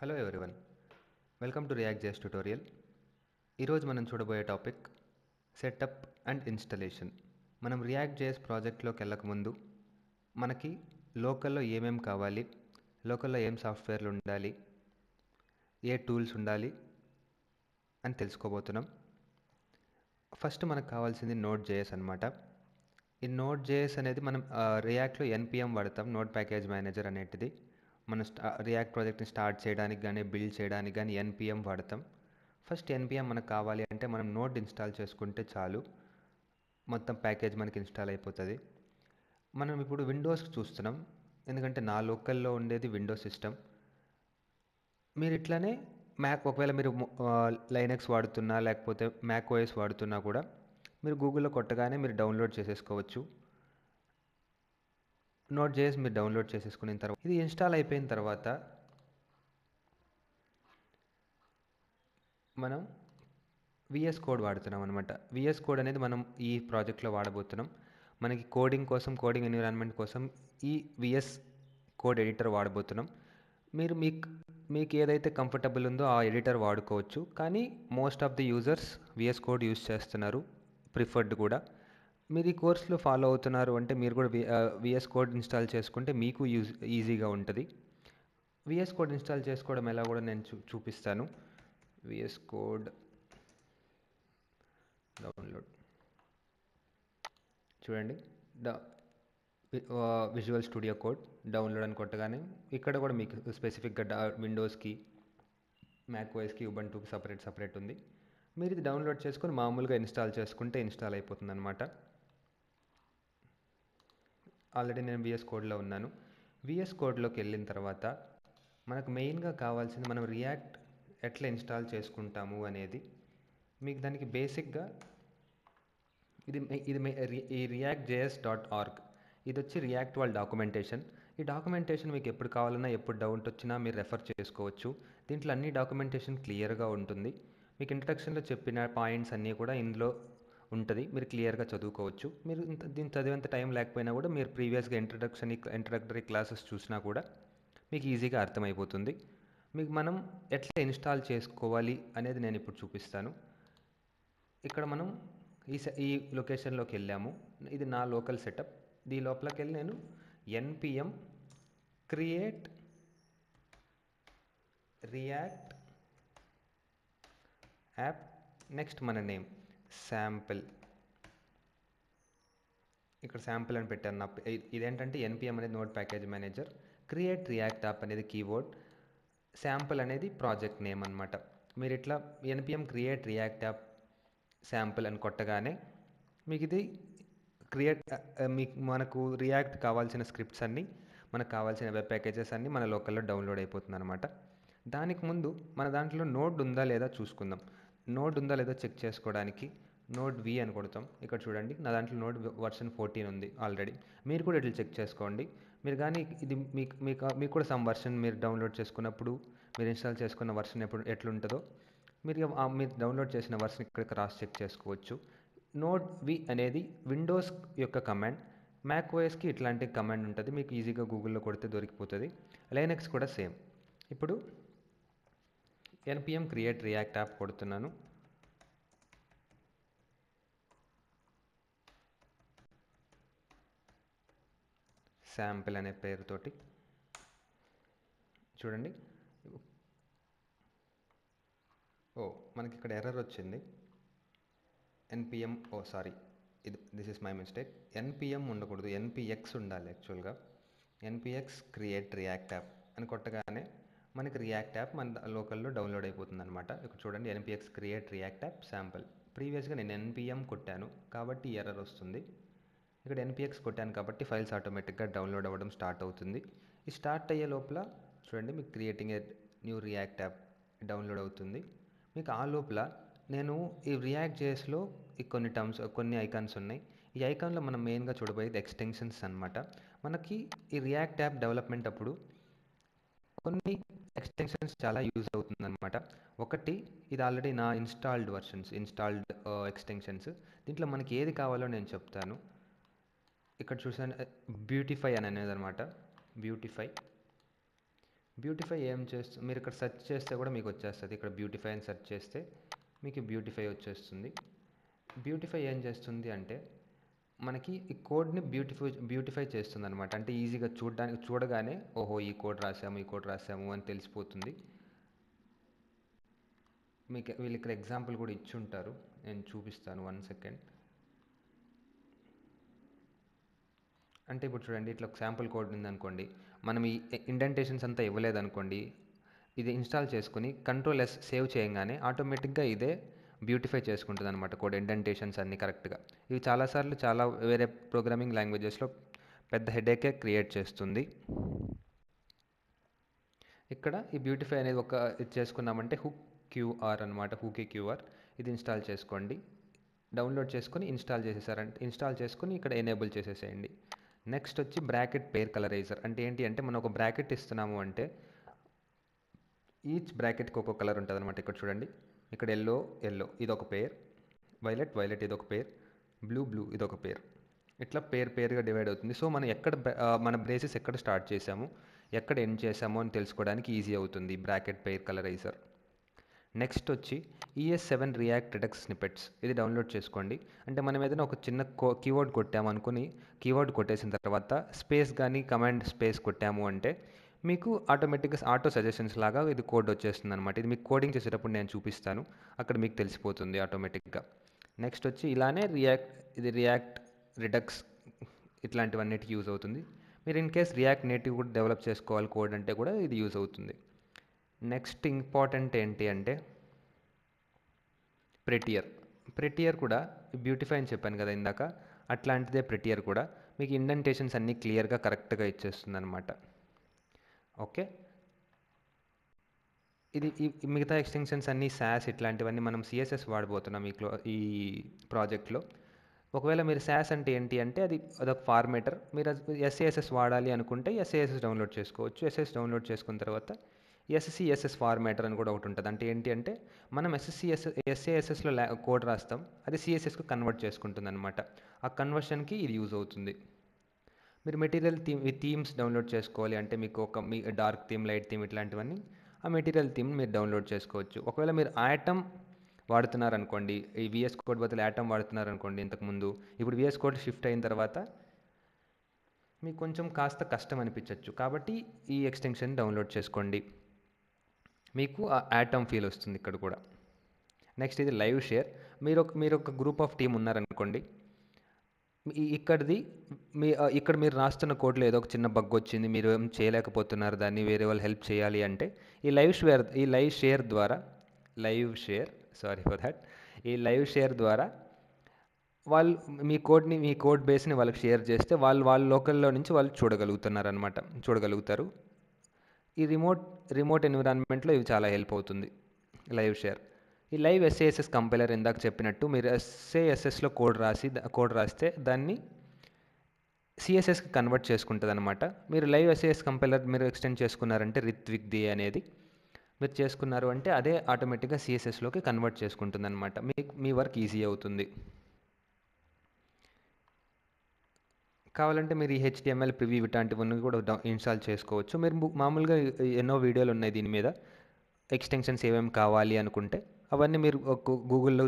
hello everyone welcome to React JS tutorial ఈరోజు మనం చూడబోయే టాపిక్ సెటప్ అండ్ ఇన్స్టలేషన్ మనం రియాక్ట్ జేఎస్ ప్రాజెక్ట్లోకి వెళ్ళకముందు మనకి లోకల్లో ఏమేమి కావాలి లోకల్లో ఏం సాఫ్ట్వేర్లు ఉండాలి ఏ టూల్స్ ఉండాలి అని తెలుసుకోబోతున్నాం ఫస్ట్ మనకు కావాల్సింది నోట్ జేఎస్ అనమాట ఈ నోట్ జేఎస్ అనేది మనం రియాక్ట్లో ఎన్పిఎం వాడతాం నోట్ ప్యాకేజ్ మేనేజర్ అనేటిది మన స్టా రియాక్ట్ ప్రాజెక్ట్ని స్టార్ట్ చేయడానికి కానీ బిల్డ్ చేయడానికి కానీ ఎన్పిఎం వాడతాం ఫస్ట్ ఎన్పిఎం మనకు కావాలి అంటే మనం నోట్ ఇన్స్టాల్ చేసుకుంటే చాలు మొత్తం ప్యాకేజ్ మనకి ఇన్స్టాల్ అయిపోతుంది మనం ఇప్పుడు విండోస్ చూస్తున్నాం ఎందుకంటే నా లోకల్లో ఉండేది విండోస్ సిస్టమ్ మీరు ఇట్లానే మ్యాక్ ఒకవేళ మీరు లైనెక్స్ వాడుతున్నా లేకపోతే మ్యాక్ ఓఎస్ వాడుతున్నా కూడా మీరు గూగుల్లో కొట్టగానే మీరు డౌన్లోడ్ చేసేసుకోవచ్చు నోట్ చేసి మీరు డౌన్లోడ్ చేసేసుకున్న తర్వాత ఇది ఇన్స్టాల్ అయిపోయిన తర్వాత మనం విఎస్ కోడ్ వాడుతున్నాం అనమాట విఎస్ కోడ్ అనేది మనం ఈ ప్రాజెక్ట్లో వాడబోతున్నాం మనకి కోడింగ్ కోసం కోడింగ్ ఎన్విరాన్మెంట్ కోసం ఈ విఎస్ కోడ్ ఎడిటర్ వాడబోతున్నాం మీరు మీకు మీకు ఏదైతే కంఫర్టబుల్ ఉందో ఆ ఎడిటర్ వాడుకోవచ్చు కానీ most of the users VS Code use చేస్తున్నారు ప్రిఫర్డ్ కూడా మీరు ఈ కోర్సులో ఫాలో అవుతున్నారు అంటే మీరు కూడా విఎస్ కోడ్ ఇన్స్టాల్ చేసుకుంటే మీకు యూజ్ ఈజీగా ఉంటుంది విఎస్ కోడ్ ఇన్స్టాల్ చేసుకోవడం ఎలా కూడా నేను చూ చూపిస్తాను విఎస్ కోడ్ డౌన్లోడ్ చూడండి the Visual Studio Code download అని కొట్టగానే ఇక్కడ కూడా మీకు స్పెసిఫిక్గా విండోస్కి మ్యాక్ ఓఎస్కి ఉబంటుకి సపరేట్ సపరేట్ ఉంది మీరు ఇది డౌన్లోడ్ చేసుకొని మామూలుగా ఇన్స్టాల్ చేసుకుంటే ఇన్స్టాల్ అయిపోతుంది అనమాట ఆల్రెడీ నేను విఎస్ కోడ్లో ఉన్నాను విఎస్ కోడ్లోకి వెళ్ళిన తర్వాత మనకు మెయిన్గా కావాల్సింది మనం రియాక్ట్ ఎట్లా ఇన్స్టాల్ చేసుకుంటాము అనేది మీకు దానికి బేసిక్గా ఇది ఇది ఈ రియాక్ట్ జేఎస్ డాట్ ఆర్గ్ ఇది వచ్చి రియాక్ట్ వాళ్ళ డాక్యుమెంటేషన్ ఈ డాక్యుమెంటేషన్ మీకు ఎప్పుడు కావాలన్నా ఎప్పుడు డౌట్ వచ్చినా మీరు రెఫర్ చేసుకోవచ్చు దీంట్లో అన్ని డాక్యుమెంటేషన్ క్లియర్గా ఉంటుంది మీకు ఇంట్రడక్షన్లో చెప్పిన పాయింట్స్ అన్నీ కూడా ఇందులో ఉంటుంది మీరు క్లియర్గా చదువుకోవచ్చు మీరు ఇంత దీన్ని చదివేంత టైం లేకపోయినా కూడా మీరు ప్రీవియస్గా ఇంట్రడక్షన్ ఇంట్రడక్టరీ క్లాసెస్ చూసినా కూడా మీకు ఈజీగా అర్థమైపోతుంది మీకు మనం ఎట్లా ఇన్స్టాల్ చేసుకోవాలి అనేది నేను ఇప్పుడు చూపిస్తాను ఇక్కడ మనం ఈ ఈ లొకేషన్లోకి వెళ్ళాము ఇది నా లోకల్ సెటప్ దీని లోపలికి వెళ్ళి నేను NPM create React app next మన నేమ్ శాంపిల్ ఇక్కడ శాంపిల్ అని పెట్టాను నా ఇదేంటంటే ఎన్పిఎం అనేది Node package manager create React app అనేది కీబోర్డ్ శాంపుల్ అనేది ప్రాజెక్ట్ నేమ్ అనమాట మీరు ఇట్లా NPM create React app sample అని కొట్టగానే మీకు ఇది క్రియేట్ మీకు మనకు రియాక్ట్ కావాల్సిన స్క్రిప్ట్స్ అన్నీ మనకు కావాల్సిన వెబ్ ప్యాకేజెస్ అన్నీ మన లోకల్లో డౌన్లోడ్ అయిపోతుంది అనమాట దానికి ముందు మన దాంట్లో నోడ్ ఉందా లేదా చూసుకుందాం నోడ్ ఉందా లేదో చెక్ చేసుకోవడానికి నోడ్ వి అని కొడతాం ఇక్కడ చూడండి నా దాంట్లో నోడ్ వర్షన్ ఫోర్టీన్ ఉంది ఆల్రెడీ మీరు కూడా ఇట్లా చెక్ చేసుకోండి మీరు కానీ ఇది మీకు మీకు మీకు కూడా సమ్ వర్షన్ మీరు డౌన్లోడ్ చేసుకున్నప్పుడు మీరు ఇన్స్టాల్ చేసుకున్న వర్షన్ ఎప్పుడు ఎట్లుంటుందో మీరు మీరు డౌన్లోడ్ చేసిన వర్షన్ ఇక్కడ క్రాస్ చెక్ చేసుకోవచ్చు నోట్ వి అనేది విండోస్ యొక్క కమాండ్ మ్యాక్ ఓఎస్కి ఇట్లాంటి కమాండ్ ఉంటుంది మీకు ఈజీగా గూగుల్లో కొడితే దొరికిపోతుంది లైనక్స్ కూడా సేమ్ ఇప్పుడు ఎన్పిఎం క్రియేట్ రియాక్ట్ యాప్ కొడుతున్నాను శాంపిల్ అనే పేరుతోటి చూడండి ఓ మనకి ఇక్కడ ఎర్రర్ వచ్చింది ఎన్పిఎం ఓ సారీ ఇది this is my mistake NPM ఉండకూడదు ఎన్పిఎక్స్ ఉండాలి యాక్చువల్గా ఎన్పిఎక్స్ క్రియేట్ రియాక్ట్ యాప్ అని కొట్టగానే మనకి రియాక్ట్ యాప్ మన లోకల్లో డౌన్లోడ్ అయిపోతుంది అనమాట ఇక్కడ చూడండి NPX create React app sample ప్రీవియస్గా నేను ఎన్పిఎం కొట్టాను కాబట్టి ఎర్రర్ వస్తుంది ఇక్కడ ఎన్పిఎక్స్ కొట్టాను కాబట్టి ఫైల్స్ ఆటోమేటిక్గా డౌన్లోడ్ అవ్వడం స్టార్ట్ అవుతుంది ఈ స్టార్ట్ అయ్యే లోపల చూడండి మీకు creating a new React app download అవుతుంది మీకు ఆ లోపల నేను ఈ రియాక్ట్ ఈ కొన్ని టర్మ్స్ కొన్ని ఐకాన్స్ ఉన్నాయి ఈ ఐకాన్లో మనం మెయిన్గా చూడబోయేది ఎక్స్టెన్షన్స్ అనమాట మనకి ఈ రియాక్ట్ యాప్ డెవలప్మెంట్ అప్పుడు కొన్ని ఎక్స్టెన్షన్స్ చాలా యూజ్ అవుతుందన్నమాట ఒకటి ఇది ఆల్రెడీ నా ఇన్స్టాల్డ్ వర్షన్స్ ఇన్స్టాల్డ్ ఎక్స్టెన్షన్స్ దీంట్లో మనకి ఏది కావాలో నేను చెప్తాను ఇక్కడ చూసాను బ్యూటిఫై అని అనేది అనమాట బ్యూటిఫై బ్యూటిఫై ఏం చేస్తుంది మీరు ఇక్కడ సెర్చ్ చేస్తే కూడా మీకు వచ్చేస్తుంది ఇక్కడ బ్యూటిఫై అని సెర్చ్ చేస్తే మీకు బ్యూటిఫై వచ్చేస్తుంది బ్యూటిఫై ఏం చేస్తుంది అంటే మనకి ఈ కోడ్ని బ్యూటిఫై బ్యూటిఫై చేస్తుంది అనమాట అంటే ఈజీగా చూడడానికి చూడగానే ఓహో ఈ కోడ్ రాసాము ఈ కోడ్ రాసాము అని తెలిసిపోతుంది మీకు వీళ్ళు ఇక్కడ ఎగ్జాంపుల్ కూడా ఇచ్చి ఉంటారు నేను చూపిస్తాను వన్ సెకండ్ అంటే ఇప్పుడు చూడండి ఇట్లా ఒక శాంపుల్ కోడ్ ఉందనుకోండి మనం ఈ ఇండెంటేషన్స్ అంతా ఇవ్వలేదనుకోండి ఇది ఇన్స్టాల్ చేసుకుని కంట్రోల్ ఎస్ సేవ్ చేయగానే ఆటోమేటిక్గా ఇదే బ్యూటిఫై చేసుకుంటుంది అనమాట కోడ్ ఇండెంటేషన్స్ అన్నీ కరెక్ట్గా ఇవి చాలాసార్లు చాలా వేరే ప్రోగ్రామింగ్ లాంగ్వేజెస్లో పెద్ద హెడేకే క్రియేట్ చేస్తుంది ఇక్కడ ఈ బ్యూటిఫై అనేది ఒక ఇది చేసుకున్నామంటే హుక్ క్యూఆర్ అనమాట హుకీ క్యూఆర్ ఇది ఇన్స్టాల్ చేసుకోండి డౌన్లోడ్ చేసుకొని ఇన్స్టాల్ చేసేసారంటే ఇన్స్టాల్ చేసుకుని ఇక్కడ ఎనేబుల్ చేసేసేయండి నెక్స్ట్ వచ్చి బ్రాకెట్ పేర్ కలరైజర్ అంటే ఏంటి అంటే మనం ఒక బ్రాకెట్ ఇస్తున్నాము అంటే ఈచ్ బ్రాకెట్కి ఒక్కొక్క కలర్ ఉంటుంది అనమాట ఇక్కడ చూడండి ఇక్కడ ఎల్లో ఎల్లో ఇదొక పేర్ వైలెట్ వైలెట్ ఇదొక పేర్ బ్లూ బ్లూ ఇదొక పేర్ ఇట్లా పేర్ పేరుగా డివైడ్ అవుతుంది సో మనం ఎక్కడ మన బ్రేసెస్ ఎక్కడ స్టార్ట్ చేసాము ఎక్కడ ఎండ్ చేశాము అని తెలుసుకోవడానికి ఈజీ అవుతుంది బ్రాకెట్ పేర్ కలరైజర్ నెక్స్ట్ వచ్చి ES seven React Redux snippets ఇది డౌన్లోడ్ చేసుకోండి అంటే మనం ఏదైనా ఒక చిన్న కో కీవర్డ్ కొట్టాము అనుకుని కీవర్డ్ కొట్టేసిన తర్వాత స్పేస్ కానీ కమాండ్ స్పేస్ కొట్టాము అంటే మీకు ఆటోమేటిక్గా ఆటో సజెషన్స్ లాగా ఇది కోడ్ వచ్చేస్తుంది అనమాట ఇది మీకు కోడింగ్ చేసేటప్పుడు నేను చూపిస్తాను అక్కడ మీకు తెలిసిపోతుంది ఆటోమేటిక్గా నెక్స్ట్ వచ్చి ఇలానే రియాక్ట్ ఇది రియాక్ట్ రిడక్స్ ఇట్లాంటివన్నిటికి యూజ్ అవుతుంది మీరు ఇన్ కేస్ రియాక్ట్ నేటివ్ కూడా డెవలప్ చేసుకోవాలి కోడ్ అంటే కూడా ఇది యూజ్ అవుతుంది నెక్స్ట్ ఇంపార్టెంట్ ఏంటి అంటే ప్రెటియర్ ప్రెటియర్ కూడా బ్యూటిఫై అని చెప్పాను కదా ఇందాక అట్లాంటిదే ప్రెటియర్ కూడా మీకు ఇండెంటేషన్స్ అన్నీ క్లియర్గా కరెక్ట్గా ఇచ్చేస్తుంది అనమాట ఓకే ఇది ఈ మిగతా ఎక్స్టెన్షన్స్ అన్నీ శాస్ ఇట్లాంటివన్నీ మనం సిఎస్ఎస్ వాడబోతున్నాం ఈ క్లో ఈ ప్రాజెక్ట్లో ఒకవేళ మీరు శాస్ అంటే ఏంటి అంటే అది అదొక ఫార్మేటర్ మీరు ఎస్ఏఎస్ఎస్ వాడాలి అనుకుంటే ఎస్ఏఎస్ఎస్ డౌన్లోడ్ చేసుకోవచ్చు ఎస్ఎస్ డౌన్లోడ్ చేసుకున్న తర్వాత ఎస్ఎస్సిఎస్ఎస్ ఫార్మేటర్ అని కూడా ఒకటి ఉంటుంది అంటే ఏంటి అంటే మనం ఎస్ఎస్సిఎస్ ఎస్ఏఎస్ఎస్లో కోడ్ రాస్తాం అది సిఎస్ఎస్కి కన్వర్ట్ చేసుకుంటుంది అనమాట ఆ కన్వర్షన్కి ఇది యూజ్ అవుతుంది మీరు మెటీరియల్ థీమ్ థీమ్స్ డౌన్లోడ్ చేసుకోవాలి అంటే మీకు ఒక మీ డార్క్ థీమ్ లైట్ థీమ్ ఇట్లాంటివన్నీ ఆ మెటీరియల్ థీమ్ మీరు డౌన్లోడ్ చేసుకోవచ్చు ఒకవేళ మీరు ఐటమ్ వాడుతున్నారనుకోండి ఈ విఎస్ కోడ్ బదులు ఐటమ్ వాడుతున్నారనుకోండి ఇంతకుముందు ఇప్పుడు విఎస్ కోడ్ షిఫ్ట్ అయిన తర్వాత మీకు కొంచెం కాస్త కష్టం అనిపించవచ్చు కాబట్టి ఈ ఎక్స్టెన్షన్ డౌన్లోడ్ చేసుకోండి మీకు ఆ యాటమ్ ఫీల్ వస్తుంది ఇక్కడ కూడా నెక్స్ట్ ఇది లైవ్ షేర్ మీరు ఒక మీరు ఒక గ్రూప్ ఆఫ్ టీమ్ ఉన్నారనుకోండి ఇక్కడిది మీ ఇక్కడ మీరు రాస్తున్న కోడ్లో ఏదో ఒక చిన్న బగ్ వచ్చింది మీరు ఏం చేయలేకపోతున్నారు దాన్ని వేరే వాళ్ళు హెల్ప్ చేయాలి అంటే ఈ లైవ్ షేర్ ఈ లైవ్ షేర్ ద్వారా live share sorry for that ఈ లైవ్ షేర్ ద్వారా వాళ్ళు మీ కోడ్ని మీ కోడ్ బేస్ని వాళ్ళకి షేర్ చేస్తే వాళ్ళు వాళ్ళ లోకల్లో నుంచి వాళ్ళు చూడగలుగుతున్నారు అనమాట చూడగలుగుతారు ఈ రిమోట్ రిమోట్ ఎన్విరాన్మెంట్లో ఇవి చాలా హెల్ప్ అవుతుంది లైవ్ షేర్ ఈ లైవ్ ఎస్ఏఎస్ఎస్ కంపైలర్ ఇందాక చెప్పినట్టు మీరు ఎస్ఏఎస్ఎస్లో కోడ్ రాసి కోడ్ రాస్తే దాన్ని సిఎస్ఎస్కి కన్వర్ట్ చేసుకుంటుంది అనమాట మీరు లైవ్ ఎస్ఏఎస్ కంపైలర్ మీరు ఎక్స్టెండ్ చేసుకున్నారంటే విక్ ది అనేది మీరు చేసుకున్నారు అంటే అదే ఆటోమేటిక్గా సిఎస్ఎస్లోకి కన్వర్ట్ చేసుకుంటుంది అనమాట మీకు మీ వర్క్ ఈజీ అవుతుంది కావాలంటే మీరు ఈ హెచ్డిఎంఎల్ ప్రివ్యూ ఇట్లాంటివన్నీ కూడా ఇన్స్టాల్ చేసుకోవచ్చు మీరు మామూలుగా ఎన్నో వీడియోలు ఉన్నాయి దీని మీద ఎక్స్టెన్షన్స్ ఏమేమి కావాలి అనుకుంటే అవన్నీ మీరు గూగుల్లో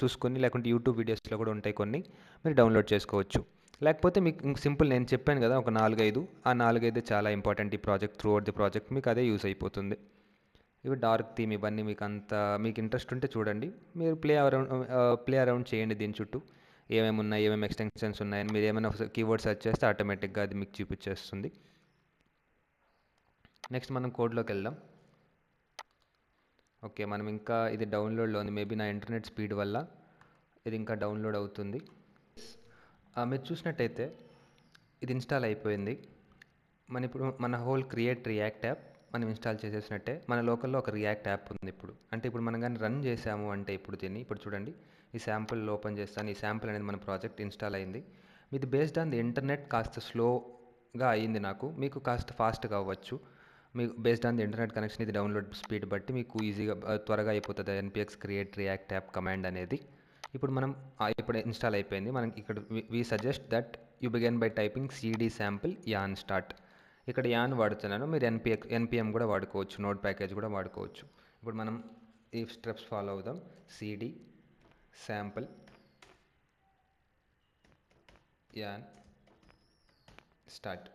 చూసుకొని లేకుంటే యూట్యూబ్ వీడియోస్లో కూడా ఉంటాయి కొన్ని మీరు డౌన్లోడ్ చేసుకోవచ్చు లేకపోతే మీకు సింపుల్ నేను చెప్పాను కదా ఒక నాలుగైదు ఆ నాలుగైదు చాలా ఇంపార్టెంట్ ఈ project throughout the project మీకు అదే యూస్ అయిపోతుంది ఇవి డార్క్ థీమ్ ఇవన్నీ మీకు అంత మీకు ఇంట్రెస్ట్ ఉంటే చూడండి మీరు ప్లే అరౌండ్ ప్లే అరౌండ్ చేయండి దీని చుట్టూ ఏమేమి ఉన్నాయి ఏమేమి ఎక్స్టెన్షన్స్ ఉన్నాయని మీరు ఏమైనా కీవర్డ్ సెర్చ్ చేస్తే ఆటోమేటిక్గా అది మీకు చూపించేస్తుంది నెక్స్ట్ మనం కోడ్లోకి వెళ్దాం ఓకే మనం ఇంకా ఇది డౌన్లోడ్లో ఉంది మేబీ నా ఇంటర్నెట్ స్పీడ్ వల్ల ఇది ఇంకా డౌన్లోడ్ అవుతుంది మీరు చూసినట్టయితే ఇది ఇన్స్టాల్ అయిపోయింది మన ఇప్పుడు మన హోల్ క్రియేట్ రియాక్ట్ యాప్ మనం ఇన్స్టాల్ చేసేసినట్టే మన లోకల్లో ఒక రియాక్ట్ యాప్ ఉంది ఇప్పుడు అంటే ఇప్పుడు మనం కానీ రన్ చేసాము అంటే ఇప్పుడు దీన్ని ఇప్పుడు చూడండి ఈ శాంపుల్ ఓపెన్ చేస్తాను ఈ శాంపుల్ అనేది మన ప్రాజెక్ట్ ఇన్స్టాల్ అయింది మీది బేస్డ్ ఆన్ ది ఇంటర్నెట్ కాస్త స్లోగా అయ్యింది నాకు మీకు కాస్త ఫాస్ట్గా అవ్వచ్చు మీకు based on the internet connection ఇది డౌన్లోడ్ స్పీడ్ బట్టి మీకు ఈజీగా త్వరగా అయిపోతుంది NPX create React app command అనేది ఇప్పుడు మనం ఇప్పుడు ఇన్స్టాల్ అయిపోయింది మనం ఇక్కడ we suggest that you begin by typing CD sample yarn start ఇక్కడ యాన్ వాడుతున్నాను మీరు ఎన్పిఎక్ ఎన్పిఎం కూడా వాడుకోవచ్చు నోట్ ప్యాకేజ్ కూడా వాడుకోవచ్చు ఇప్పుడు మనం ఈ స్టెప్స్ ఫాలో అవుదాం సీడీ శాంపుల్ యాన్ స్టార్ట్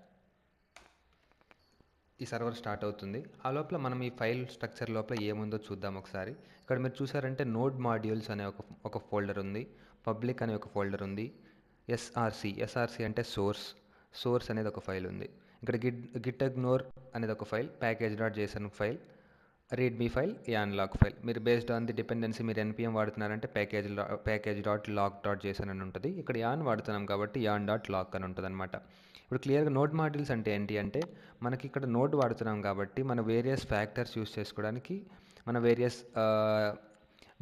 ఈ సర్వర్ స్టార్ట్ అవుతుంది ఆ లోపల మనం ఈ ఫైల్ స్ట్రక్చర్ లోపల ఏముందో చూద్దాం ఒకసారి ఇక్కడ మీరు చూసారంటే నోడ్ మాడ్యూల్స్ అనే ఒక ఒక ఫోల్డర్ ఉంది పబ్లిక్ అనే ఒక ఫోల్డర్ ఉంది ఎస్ఆర్సి ఎస్ఆర్సి అంటే సోర్స్ సోర్స్ అనేది ఒక ఫైల్ ఉంది ఇక్కడ గిట్ గిట్ అగ్నోర్ అనేది ఒక file package dot JSON file readme file yarn lock file మీరు బేస్డ్ ఆన్ ది డిపెండెన్సీ మీరు ఎన్పిఎం వాడుతున్నారంటే package package dot lock dot JSON అని ఉంటుంది ఇక్కడ యాన్ వాడుతున్నాం కాబట్టి యాన్ డాట్ లాక్ అని ఉంటుంది అనమాట ఇప్పుడు క్లియర్గా నోడ్ మాడ్యూల్స్ అంటే ఏంటి అంటే మనకి ఇక్కడ నోట్ వాడుతున్నాం కాబట్టి మన వేరియస్ ఫ్యాక్టర్స్ యూస్ చేసుకోవడానికి మన వేరియస్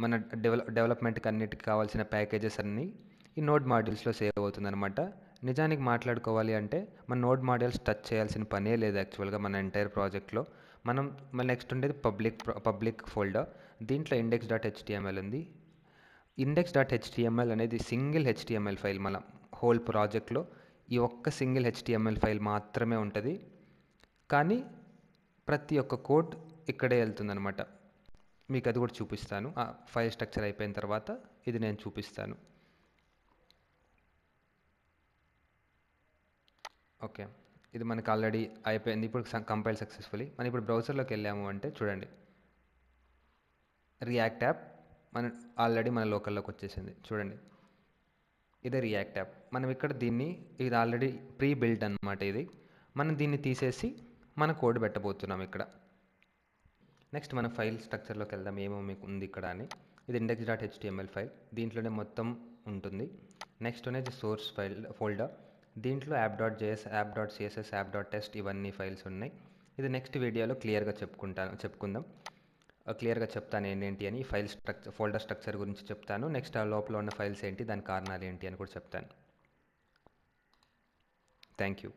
మన డెవలప్ డెవలప్మెంట్కి అన్నిటికి కావాల్సిన ప్యాకేజెస్ అన్నీ ఈ నోడ్ మాడ్యూల్స్లో సేవ్ అవుతుందన్నమాట నిజానికి మాట్లాడుకోవాలి అంటే మన నోడ్ మాడ్యూల్స్ టచ్ చేయాల్సిన పనే లేదు యాక్చువల్గా మన ఎంటైర్ ప్రాజెక్ట్లో మనం మన నెక్స్ట్ ఉండేది పబ్లిక్ పబ్లిక్ ఫోల్డర్ దీంట్లో ఇండెక్స్ డాట్ హెచ్టిఎంఎల్ ఉంది ఇండెక్స్ డాట్ హెచ్టిఎంఎల్ అనేది సింగిల్ హెచ్టిఎంఎల్ ఫైల్ మన హోల్ ప్రాజెక్ట్లో ఈ ఒక్క సింగిల్ హెచ్టిఎంఎల్ ఫైల్ మాత్రమే ఉంటుంది కానీ ప్రతి ఒక్క కోడ్ ఇక్కడే వెళ్తుందనమాట మీకు అది కూడా చూపిస్తాను ఆ ఫైల్ స్ట్రక్చర్ అయిపోయిన తర్వాత ఇది నేను చూపిస్తాను ఓకే ఇది మనకు ఆల్రెడీ అయిపోయింది ఇప్పుడు కంపైల్ సక్సెస్ఫుల్లీ మనం ఇప్పుడు బ్రౌజర్లోకి వెళ్ళాము అంటే చూడండి రియాక్ట్ యాప్ మన ఆల్రెడీ మన లోకల్లోకి వచ్చేసింది చూడండి ఇది రియాక్ట్ యాప్ మనం ఇక్కడ దీన్ని ఇది ఆల్రెడీ ప్రీ బిల్డ్ అనమాట ఇది మనం దీన్ని తీసేసి మన కోడ్ పెట్టబోతున్నాం ఇక్కడ నెక్స్ట్ మన ఫైల్ స్ట్రక్చర్లోకి వెళ్దాం ఏమో మీకు ఉంది ఇక్కడ అని ఇది ఇండెక్స్ డాట్ హెచ్టిఎంఎల్ ఫైల్ దీంట్లోనే మొత్తం ఉంటుంది నెక్స్ట్ అనేది సోర్స్ ఫైల్ ఫోల్డర్ దీంట్లో app dot JS app dot CSS app dot test ఇవన్నీ ఫైల్స్ ఉన్నాయి ఇది నెక్స్ట్ వీడియోలో క్లియర్గా చెప్పుకుంటాను చెప్పుకుందాం క్లియర్గా చెప్తాను ఏంటి అని ఫైల్ స్ట్రక్చర్ ఫోల్డర్ స్ట్రక్చర్ గురించి చెప్తాను నెక్స్ట్ ఆ లోపల ఉన్న ఫైల్స్ ఏంటి దాని కారణాలు ఏంటి అని కూడా చెప్తాను థ్యాంక్ యూ